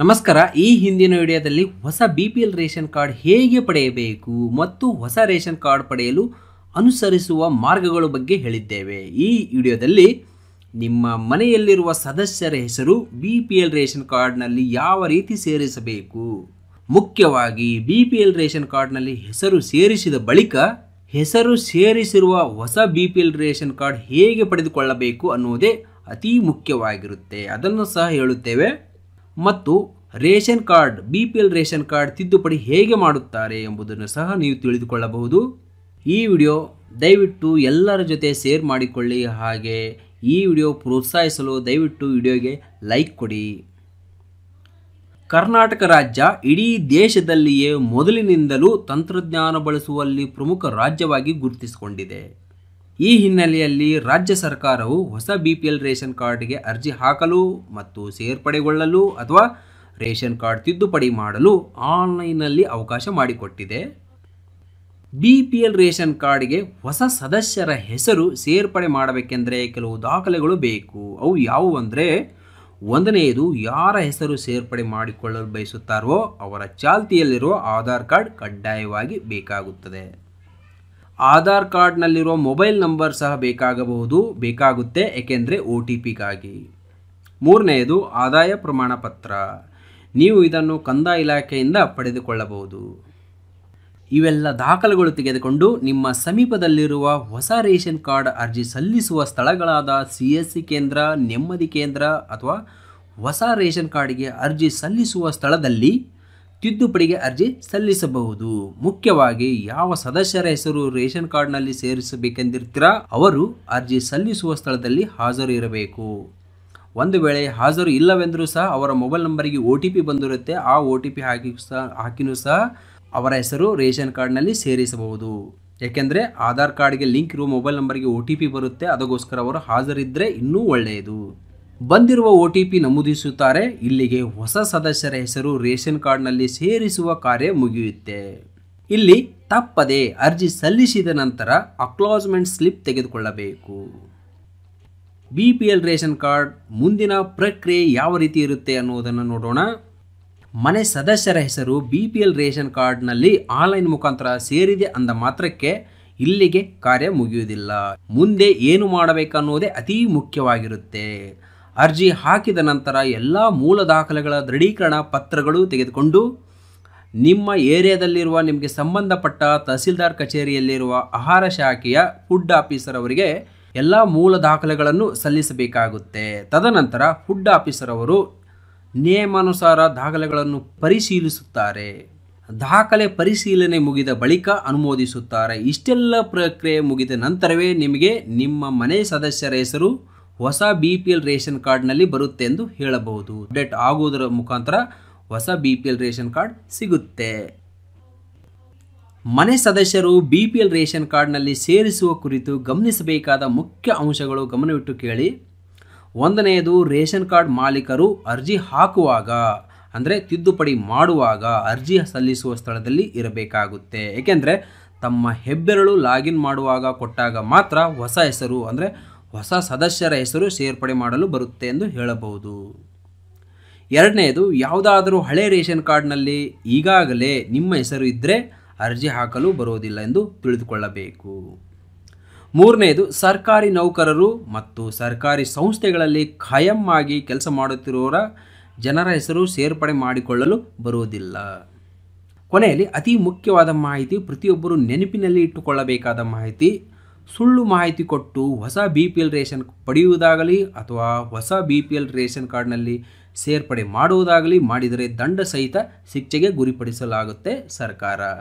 ನಮಸ್ಕಾರ ಈ ಹಿಂದಿನ ವಿಡಿಯೋದಲ್ಲಿ ಹೊಸ B P L ration card ಹೇಗೆ ಪಡೆಯಬೇಕು ಮತ್ತು ಹೊಸ ರೇಷನ್ ಕಾರ್ಡ್ ಪಡೆಯಲು ಅನುಸರಿಸುವ ಮಾರ್ಗಗಳ ಬಗ್ಗೆ ಹೇಳಿದ್ದೇವೆ ಈ ವಿಡಿಯೋದಲ್ಲಿ ನಿಮ್ಮ ಮನೆಯಲ್ಲಿರುವ ಸದಸ್ಯರ ಹೆಸರು ಬಿ ಪಿ ಎಲ್ ರೇಷನ್ ಕಾರ್ಡ್ನಲ್ಲಿ ಯಾವ ರೀತಿ ಸೇರಿಸಬೇಕು ಮುಖ್ಯವಾಗಿ ಬಿ ಪಿ ಎಲ್ ರೇಷನ್ ಕಾರ್ಡ್ನಲ್ಲಿ ಹೆಸರು ಸೇರಿಸಿದ ಬಳಿಕ ಹೆಸರು ಸೇರಿಸಿರುವ ಹೊಸ B P L ration card ಹೇಗೆ ಪಡೆದುಕೊಳ್ಳಬೇಕು ಅನ್ನುವುದೇ ಅತಿ ಮುಖ್ಯವಾಗಿರುತ್ತೆ ಅದನ್ನು ಸಹ ಹೇಳುತ್ತೇವೆ ಮತ್ತು ration card B P L ration card ತಿದ್ದುಪಡಿ ಹೇಗೆ ಮಾಡುತ್ತಾರೆ ಎಂಬುದನ್ನು ಸಹ ನೀವು ತಿಳಿದುಕೊಳ್ಳಬಹುದು ಈ ವಿಡಿಯೋ ದಯವಿಟ್ಟು ಎಲ್ಲರ ಜೊತೆ ಶೇರ್ ಮಾಡಿಕೊಳ್ಳಿ ಹಾಗೆ ಈ ವಿಡಿಯೋ ಪ್ರೋತ್ಸಾಹಿಸಲು ದಯವಿಟ್ಟು ವಿಡಿಯೋಗೆ ಲೈಕ್ ಕೊಡಿ ಕರ್ನಾಟಕ ರಾಜ್ಯ ಇಡೀ ದೇಶದಲ್ಲಿಯೇ ಮೊದಲಿನಿಂದಲೂ ತಂತ್ರಜ್ಞಾನ ಬಳಸುವಲ್ಲಿ ಪ್ರಮುಖ ರಾಜ್ಯವಾಗಿ ಗುರುತಿಸಿಕೊಂಡಿದೆ ಈ ಹಿನ್ನೆಲೆಯಲ್ಲಿ ರಾಜ್ಯ ಸರ್ಕಾರವು ಹೊಸ ಬಿ ಪಿ ಎಲ್ ರೇಷನ್ ಕಾರ್ಡ್ಗೆ ಅರ್ಜಿ ಹಾಕಲು ಮತ್ತು ಸೇರ್ಪಡೆಗೊಳ್ಳಲು ಅಥವಾ ರೇಷನ್ ಕಾರ್ಡ್ ತಿದ್ದುಪಡಿ ಮಾಡಲು ಆನ್ಲೈನ್ನಲ್ಲಿ ಅವಕಾಶ ಮಾಡಿಕೊಟ್ಟಿದೆ ಬಿ ಪಿ ಎಲ್ ರೇಷನ್ ಕಾರ್ಡ್ಗೆ ಹೊಸ ಸದಸ್ಯರ ಹೆಸರು ಸೇರ್ಪಡೆ ಮಾಡಬೇಕೆಂದರೆ ಕೆಲವು ದಾಖಲೆಗಳು ಬೇಕು ಅವು ಯಾವುವು ಅಂದರೆ ಒಂದನೆಯದು ಯಾರ ಹೆಸರು ಸೇರ್ಪಡೆ ಮಾಡಿಕೊಳ್ಳಲು ಬಯಸುತ್ತಾರೋ ಅವರ ಚಾಲ್ತಿಯಲ್ಲಿರುವ ಆಧಾರ್ ಕಾರ್ಡ್ ಕಡ್ಡಾಯವಾಗಿ ಬೇಕಾಗುತ್ತದೆ ಆಧಾರ್ ಕಾರ್ಡ್ನಲ್ಲಿರುವ ಮೊಬೈಲ್ ನಂಬರ್ ಸಹ ಬೇಕಾಗಬಹುದು ಬೇಕಾಗುತ್ತೆ ಏಕೆಂದರೆ ಒ ಟಿ ಪಿಗಾಗಿ ಮೂರನೆಯದು ಆದಾಯ ಪ್ರಮಾಣ ಪತ್ರ ನೀವು ಇದನ್ನು ಕಂದಾಯ ಇಲಾಖೆಯಿಂದ ಪಡೆದುಕೊಳ್ಳಬಹುದು ಇವೆಲ್ಲ ದಾಖಲೆಗಳು ತೆಗೆದುಕೊಂಡು ನಿಮ್ಮ ಸಮೀಪದಲ್ಲಿರುವ ಹೊಸ ರೇಷನ್ ಕಾರ್ಡ್ ಅರ್ಜಿ ಸಲ್ಲಿಸುವ ಸ್ಥಳಗಳಾದ ಸಿ ಎಸ್ ಸಿ ಕೇಂದ್ರ ನೆಮ್ಮದಿ ಕೇಂದ್ರ ಅಥವಾ ಹೊಸ ರೇಷನ್ ಕಾರ್ಡ್ಗೆ ಅರ್ಜಿ ಸಲ್ಲಿಸುವ ಸ್ಥಳದಲ್ಲಿ ತಿದ್ದುಪಡಿಗೆ ಅರ್ಜಿ ಸಲ್ಲಿಸಬಹುದು ಮುಖ್ಯವಾಗಿ ಯಾವ ಸದಸ್ಯರ ಹೆಸರು ರೇಷನ್ ಕಾರ್ಡ್ನಲ್ಲಿ ಸೇರಿಸಬೇಕೆಂದಿರ್ತೀರಾ ಅವರು ಅರ್ಜಿ ಸಲ್ಲಿಸುವ ಸ್ಥಳದಲ್ಲಿ ಹಾಜರಿರಬೇಕು ಒಂದು ವೇಳೆ ಹಾಜರು ಇಲ್ಲವೆಂದರೂ ಸಹ ಅವರ ಮೊಬೈಲ್ ನಂಬರಿಗೆ ಒ ಟಿ ಪಿ ಬಂದಿರುತ್ತೆ ಆ ಒ ಟಿ ಪಿ ಹಾಕಿ ಸಹ ಹಾಕಿನೂ ಸಹ ಅವರ ಹೆಸರು ರೇಷನ್ ಕಾರ್ಡ್ನಲ್ಲಿ ಸೇರಿಸಬಹುದು ಏಕೆಂದರೆ ಆಧಾರ್ ಕಾರ್ಡ್ಗೆ ಲಿಂಕ್ ಇರುವ ಮೊಬೈಲ್ ನಂಬರ್ಗೆ ಒ ಟಿ ಪಿ ಬರುತ್ತೆ ಅದಕ್ಕೋಸ್ಕರ ಅವರು ಹಾಜರಿದ್ದರೆ ಇನ್ನೂ ಒಳ್ಳೆಯದು ಬಂದಿರುವ ಒ ಟಿ ಪಿ ನಮೂದಿಸುತ್ತಾರೆ ಇಲ್ಲಿಗೆ ಹೊಸ ಸದಸ್ಯರ ಹೆಸರು ರೇಷನ್ ಕಾರ್ಡ್ನಲ್ಲಿ ಸೇರಿಸುವ ಕಾರ್ಯ ಮುಗಿಯುತ್ತೆ ಇಲ್ಲಿ ತಪ್ಪದೆ ಅರ್ಜಿ ಸಲ್ಲಿಸಿದ ನಂತರ ಅಕ್ಲೋಸ್ಮೆಂಟ್ ಸ್ಲಿಪ್ ತೆಗೆದುಕೊಳ್ಳಬೇಕು B P L ration card ಮುಂದಿನ ಪ್ರಕ್ರಿಯೆ ಯಾವ ರೀತಿ ಇರುತ್ತೆ ಅನ್ನೋದನ್ನು ನೋಡೋಣ ಮನೆ ಸದಸ್ಯರ ಹೆಸರು ಬಿ ಪಿ ಎಲ್ ರೇಷನ್ ಕಾರ್ಡ್ನಲ್ಲಿ ಆನ್ಲೈನ್ ಮುಖಾಂತರ ಸೇರಿದೆ ಅಂದ ಮಾತ್ರಕ್ಕೆ ಇಲ್ಲಿಗೆ ಕಾರ್ಯ ಮುಗಿಯುವುದಿಲ್ಲ ಮುಂದೆ ಏನು ಮಾಡಬೇಕನ್ನೋದೇ ಅತೀ ಮುಖ್ಯವಾಗಿರುತ್ತೆ ಅರ್ಜಿ ಹಾಕಿದ ನಂತರ ಎಲ್ಲ ಮೂಲ ದಾಖಲೆಗಳ ದೃಢೀಕರಣ ಪತ್ರಗಳು ತೆಗೆದುಕೊಂಡು ನಿಮ್ಮ ಏರಿಯಾದಲ್ಲಿರುವ ನಿಮಗೆ ಸಂಬಂಧಪಟ್ಟ ತಹಸೀಲ್ದಾರ್ ಕಚೇರಿಯಲ್ಲಿರುವ ಆಹಾರ ಶಾಖೆಯ ಫುಡ್ ಆಫೀಸರ್ ಅವರಿಗೆ ಎಲ್ಲ ಮೂಲ ದಾಖಲೆಗಳನ್ನು ಸಲ್ಲಿಸಬೇಕಾಗುತ್ತೆ ತದನಂತರ ಫುಡ್ ಆಫೀಸರ್ ಅವರು ನಿಯಮಾನುಸಾರ ದಾಖಲೆಗಳನ್ನು ಪರಿಶೀಲಿಸುತ್ತಾರೆ ದಾಖಲೆ ಪರಿಶೀಲನೆ ಮುಗಿದ ಬಳಿಕ ಅನುಮೋದಿಸುತ್ತಾರೆ ಇಷ್ಟೆಲ್ಲ ಪ್ರಕ್ರಿಯೆ ಮುಗಿದ ನಂತರವೇ ನಿಮಗೆ ನಿಮ್ಮ ಮನೆ ಸದಸ್ಯರ ಹೆಸರು ಹೊಸ ಬಿ ಪಿ ಎಲ್ ರೇಷನ್ ಕಾರ್ಡ್ನಲ್ಲಿ ಬರುತ್ತೆ ಎಂದು ಹೇಳಬಹುದು ಅಪ್ಡೇಟ್ ಆಗುವುದರ ಮುಖಾಂತರ ಹೊಸ B P L ration card ಸಿಗುತ್ತೆ ಮನೆ ಸದಸ್ಯರು ಬಿ ಪಿ ಎಲ್ ರೇಷನ್ ಕಾರ್ಡ್ನಲ್ಲಿ ಸೇರಿಸುವ ಕುರಿತು ಗಮನಿಸಬೇಕಾದ ಮುಖ್ಯ ಅಂಶಗಳು ಗಮನವಿಟ್ಟು ಕೇಳಿ ಒಂದನೆಯದು ರೇಷನ್ ಕಾರ್ಡ್ ಮಾಲೀಕರು ಅರ್ಜಿ ಹಾಕುವಾಗ ಅಂದರೆ ತಿದ್ದುಪಡಿ ಮಾಡುವಾಗ ಅರ್ಜಿ ಸಲ್ಲಿಸುವ ಸ್ಥಳದಲ್ಲಿ ಇರಬೇಕಾಗುತ್ತೆ ಏಕೆಂದರೆ ತಮ್ಮ ಹೆಬ್ಬೆರಳು ಲಾಗಿನ್ ಮಾಡುವಾಗ ಕೊಟ್ಟಾಗ ಮಾತ್ರ ಹೊಸ ಹೆಸರು ಅಂದರೆ ಹೊಸ ಸದಸ್ಯರ ಹೆಸರು ಸೇರ್ಪಡೆ ಮಾಡಲು ಬರುತ್ತೆ ಎಂದು ಹೇಳಬಹುದು ಎರಡನೆಯದು ಯಾವುದಾದರೂ ಹಳೆ ರೇಷನ್ ಕಾರ್ಡ್ನಲ್ಲಿ ಈಗಾಗಲೇ ನಿಮ್ಮ ಹೆಸರು ಇದ್ದರೆ ಅರ್ಜಿ ಹಾಕಲು ಬರುವುದಿಲ್ಲ ಎಂದು ತಿಳಿದುಕೊಳ್ಳಬೇಕು ಮೂರನೆಯದು ಸರ್ಕಾರಿ ನೌಕರರು ಮತ್ತು ಸರ್ಕಾರಿ ಸಂಸ್ಥೆಗಳಲ್ಲಿ ಖಾಯಂ ಆಗಿ ಕೆಲಸ ಮಾಡುತ್ತಿರುವವರ ಜನರ ಹೆಸರು ಸೇರ್ಪಡೆ ಮಾಡಿಕೊಳ್ಳಲು ಬರುವುದಿಲ್ಲ ಕೊನೆಯಲ್ಲಿ ಅತಿ ಮುಖ್ಯವಾದ ಮಾಹಿತಿ ಪ್ರತಿಯೊಬ್ಬರು ನೆನಪಿನಲ್ಲಿ ಇಟ್ಟುಕೊಳ್ಳಬೇಕಾದ ಮಾಹಿತಿ ಸುಳ್ಳು ಮಾಹಿತಿ ಕೊಟ್ಟು ಹೊಸ ಬಿ ಪಿ ಎಲ್ ರೇಷನ್ ಪಡೆಯುವುದಾಗಲಿ ಅಥವಾ ಹೊಸ ಬಿ ಪಿ ಎಲ್ ರೇಷನ್ ಕಾರ್ಡ್ನಲ್ಲಿ ಸೇರ್ಪಡೆ ಮಾಡುವುದಾಗಲಿ ಮಾಡಿದರೆ ದಂಡ ಸಹಿತ ಶಿಕ್ಷೆಗೆ ಗುರಿಪಡಿಸಲಾಗುತ್ತೆ ಸರ್ಕಾರ